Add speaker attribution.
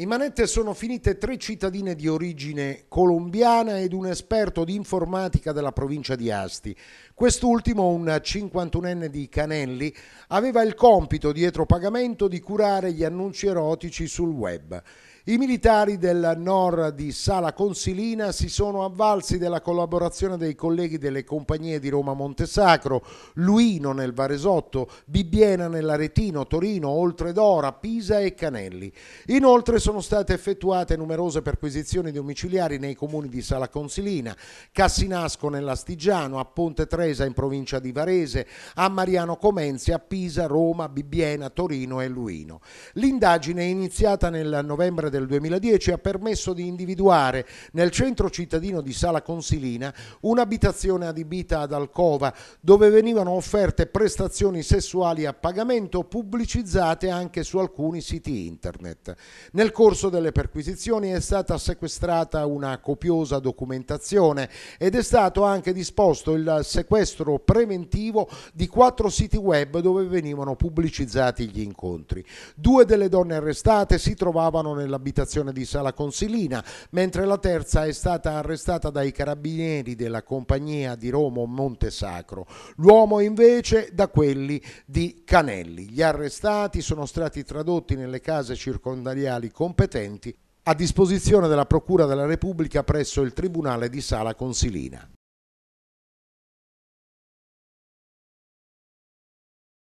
Speaker 1: In manette sono finite tre cittadine di origine colombiana ed un esperto di informatica della provincia di Asti. Quest'ultimo, un 51enne di Canelli, aveva il compito, dietro pagamento, di curare gli annunci erotici sul web. I militari del NOR di Sala Consilina si sono avvalsi della collaborazione dei colleghi delle compagnie di Roma Montesacro, Luino nel Varesotto, Bibbiena nell'Aretino, Torino, Oltre d'Ora, Pisa e Canelli. Inoltre sono state effettuate numerose perquisizioni domiciliari nei comuni di Sala Consilina, Cassinasco nell'Astigiano, a Ponte Tresa in provincia di Varese, a Mariano Comenzi, a Pisa, Roma, Bibbiena, Torino e Luino. L'indagine è iniziata nel novembre del del 2010 ha permesso di individuare nel centro cittadino di Sala Consilina un'abitazione adibita ad alcova dove venivano offerte prestazioni sessuali a pagamento pubblicizzate anche su alcuni siti internet. Nel corso delle perquisizioni è stata sequestrata una copiosa documentazione ed è stato anche disposto il sequestro preventivo di quattro siti web dove venivano pubblicizzati gli incontri. Due delle donne arrestate si trovavano nella abitazione di Sala Consilina, mentre la terza è stata arrestata dai carabinieri della compagnia di Romo Montesacro, l'uomo invece da quelli di Canelli. Gli arrestati sono stati tradotti nelle case circondariali competenti a disposizione della Procura della Repubblica presso il Tribunale di Sala Consilina.